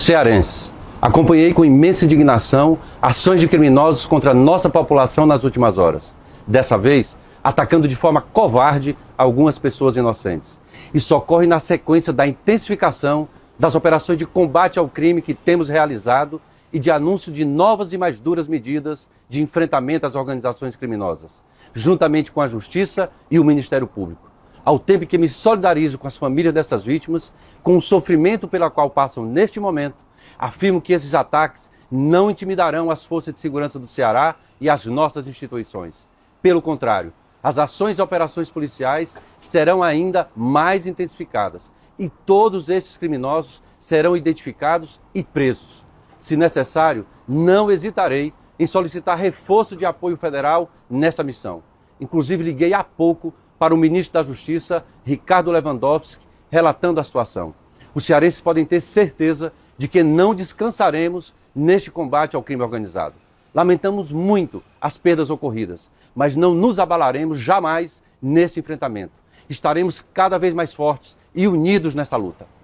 cearenses. Acompanhei com imensa indignação ações de criminosos contra a nossa população nas últimas horas. Dessa vez, atacando de forma covarde algumas pessoas inocentes. Isso ocorre na sequência da intensificação das operações de combate ao crime que temos realizado e de anúncio de novas e mais duras medidas de enfrentamento às organizações criminosas, juntamente com a Justiça e o Ministério Público ao tempo que me solidarizo com as famílias dessas vítimas, com o sofrimento pela qual passam neste momento, afirmo que esses ataques não intimidarão as forças de segurança do Ceará e as nossas instituições. Pelo contrário, as ações e operações policiais serão ainda mais intensificadas e todos esses criminosos serão identificados e presos. Se necessário, não hesitarei em solicitar reforço de apoio federal nessa missão. Inclusive, liguei há pouco para o ministro da Justiça, Ricardo Lewandowski, relatando a situação. Os cearenses podem ter certeza de que não descansaremos neste combate ao crime organizado. Lamentamos muito as perdas ocorridas, mas não nos abalaremos jamais nesse enfrentamento. Estaremos cada vez mais fortes e unidos nessa luta.